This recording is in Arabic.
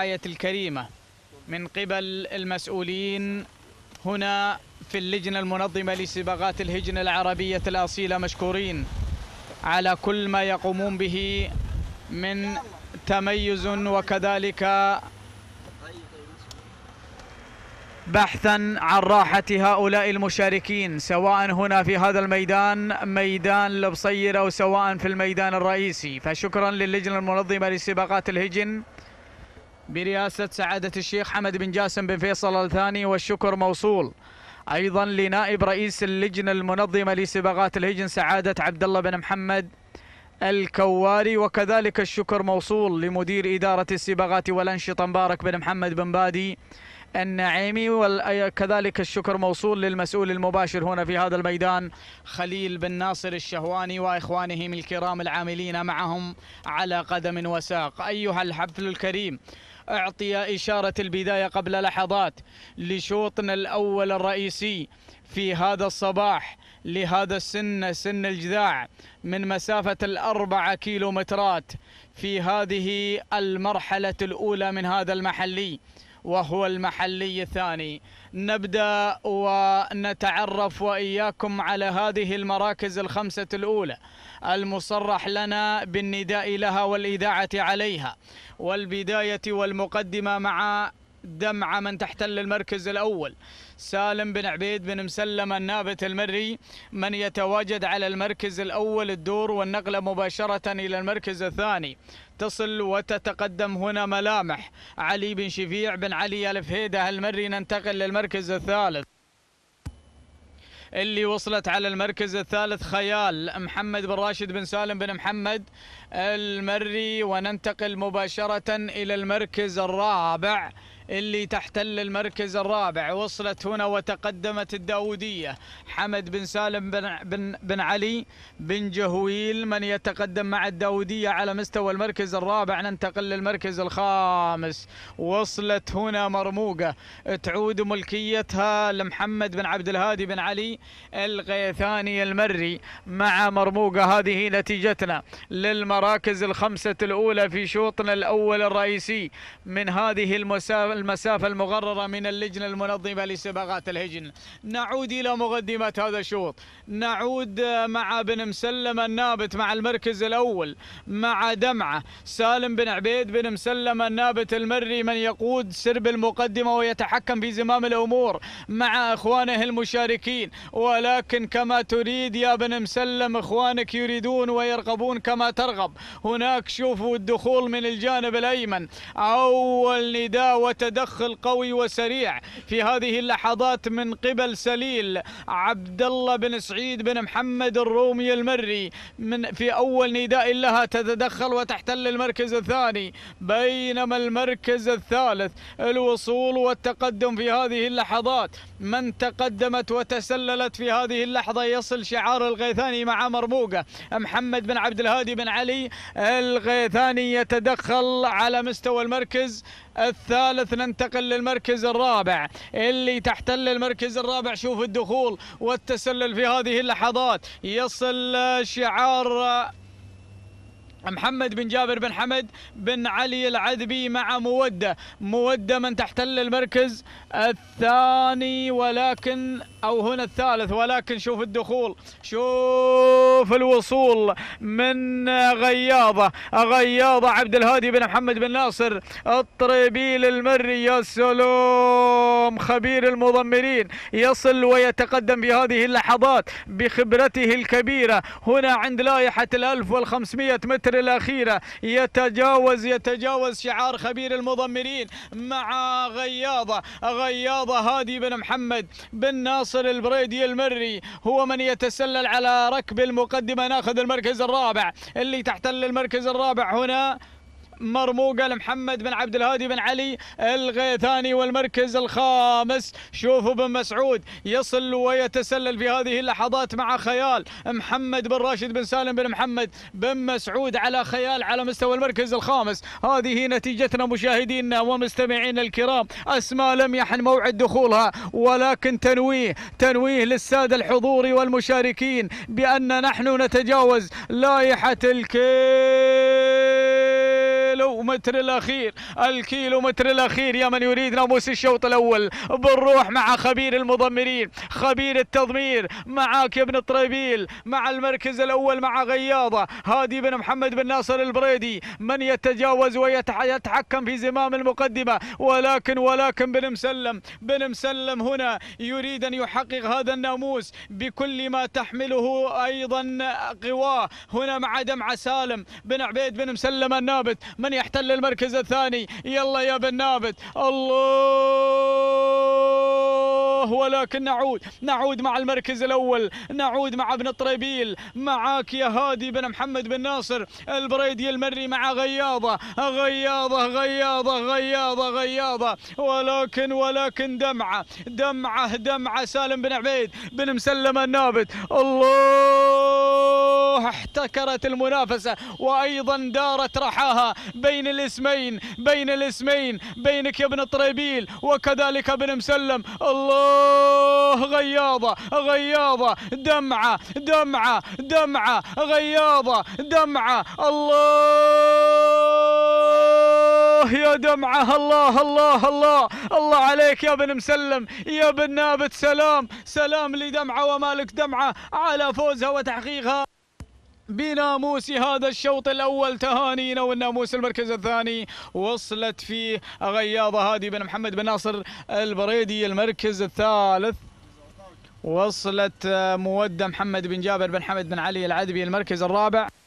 الآية الكريمة من قبل المسؤولين هنا في اللجنة المنظمة لسباقات الهجن العربية الأصيلة مشكورين على كل ما يقومون به من تميز وكذلك بحثا عن راحة هؤلاء المشاركين سواء هنا في هذا الميدان ميدان لبصير أو سواء في الميدان الرئيسي فشكرا للجنة المنظمة لسباقات الهجن برئاسة سعادة الشيخ حمد بن جاسم بن فيصل الثاني والشكر موصول أيضا لنائب رئيس اللجنة المنظمة لسباقات الهجن سعادة عبد الله بن محمد الكواري وكذلك الشكر موصول لمدير إدارة السباقات والأنشطة مبارك بن محمد بن بادي النعيمي وكذلك الشكر موصول للمسؤول المباشر هنا في هذا الميدان خليل بن ناصر الشهواني وإخوانهم الكرام العاملين معهم على قدم وساق أيها الحفل الكريم أعطي إشارة البداية قبل لحظات لشوطنا الأول الرئيسي في هذا الصباح لهذا السن سن الجذاع من مسافة الأربعة كيلومترات في هذه المرحلة الأولى من هذا المحلي وهو المحلي الثاني نبدأ ونتعرف وإياكم على هذه المراكز الخمسة الأولى المصرح لنا بالنداء لها والإذاعة عليها والبداية والمقدمة مع دمعة من تحتل المركز الأول سالم بن عبيد بن مسلم النابت المري من يتواجد على المركز الأول الدور والنقلة مباشرة إلى المركز الثاني تصل وتتقدم هنا ملامح علي بن شفيع بن علي الفهيدة المري ننتقل للمركز الثالث اللي وصلت على المركز الثالث خيال محمد بن راشد بن سالم بن محمد المري وننتقل مباشرة إلى المركز الرابع اللي تحتل المركز الرابع وصلت هنا وتقدمت الداودية حمد بن سالم بن, بن, بن علي بن جهويل من يتقدم مع الداودية على مستوى المركز الرابع ننتقل للمركز الخامس وصلت هنا مرموقة تعود ملكيتها لمحمد بن عبد الهادي بن علي الغيثاني المري مع مرموقة هذه نتيجتنا للمراكز الخمسة الأولى في شوطنا الأول الرئيسي من هذه المسابقة المسافة المغررة من اللجنة المنظمة لسباقات الهجن نعود إلى مقدمة هذا الشوط نعود مع بن مسلم النابت مع المركز الأول مع دمعة سالم بن عبيد بن مسلم النابت المري من يقود سرب المقدمة ويتحكم في زمام الأمور مع أخوانه المشاركين ولكن كما تريد يا بن مسلم أخوانك يريدون ويرغبون كما ترغب هناك شوفوا الدخول من الجانب الأيمن أول نداء وتسليم تدخل قوي وسريع في هذه اللحظات من قبل سليل عبد الله بن سعيد بن محمد الرومي المري من في اول نداء لها تتدخل وتحتل المركز الثاني بينما المركز الثالث الوصول والتقدم في هذه اللحظات من تقدمت وتسللت في هذه اللحظه يصل شعار الغيثاني مع مرموقه محمد بن عبد الهادي بن علي الغيثاني يتدخل على مستوى المركز الثالث ننتقل للمركز الرابع اللي تحتل المركز الرابع شوف الدخول والتسلل في هذه اللحظات يصل شعار محمد بن جابر بن حمد بن علي العذبي مع مودة مودة من تحتل المركز الثاني ولكن أو هنا الثالث ولكن شوف الدخول شوف الوصول من غياضة غياضة عبد الهادي بن محمد بن ناصر الطريبيل المري يا سلام خبير المضمرين يصل ويتقدم في هذه اللحظات بخبرته الكبيرة هنا عند لائحة الألف والخمسمائة متر الأمتار الأخيرة يتجاوز يتجاوز شعار خبير المضمرين مع غياضة غياضة هادي بن محمد بن ناصر البريدي المري هو من يتسلل على ركب المقدمة ناخذ المركز الرابع اللي تحتل المركز الرابع هنا مرموقه لمحمد بن عبد الهادي بن علي الغيثاني والمركز الخامس شوفوا بن مسعود يصل ويتسلل في هذه اللحظات مع خيال محمد بن راشد بن سالم بن محمد بن مسعود على خيال على مستوى المركز الخامس هذه نتيجتنا مشاهدينا ومستمعينا الكرام اسماء لم يحن موعد دخولها ولكن تنويه تنويه للساده الحضور والمشاركين بان نحن نتجاوز لائحه الكيل متر الاخير الكيلو متر الاخير يا من يريد ناموس الشوط الاول بنروح مع خبير المضمرين خبير التضمير معاك يا ابن الطريبيل مع المركز الاول مع غياضه هادي بن محمد بن ناصر البريدي من يتجاوز ويتحكم في زمام المقدمه ولكن ولكن بن مسلم بن مسلم هنا يريد ان يحقق هذا الناموس بكل ما تحمله ايضا قواه هنا مع دمعه سالم بن عبيد بن مسلم النابت من يحتاج للمركز الثاني يلا يا بن نابت الله الله ولكن نعود نعود مع المركز الأول نعود مع ابن طريبيل معاك يا هادي بن محمد بن ناصر البريدي المري مع غياضة غياضة غياضة غياضة غياضة ولكن ولكن دمعة دمعة دمعة سالم بن عبيد بن مسلم النابت الله احتكرت المنافسة وأيضا دارت رحاها بين الاسمين بين الاسمين بينك يا ابن طريبيل وكذلك ابن مسلم الله غياضة غياضة دمعة دمعة دمعة غياضة دمعة الله يا دمعة الله الله الله الله عليك يا بن مسلم يا بن نابت سلام سلام لدمعة ومالك دمعة على فوزها وتحقيقها بناموس هذا الشوط الأول تهانينا والناموس المركز الثاني وصلت فيه غياضة هادي بن محمد بن ناصر البريدي المركز الثالث وصلت مودة محمد بن جابر بن حمد بن علي العدبي المركز الرابع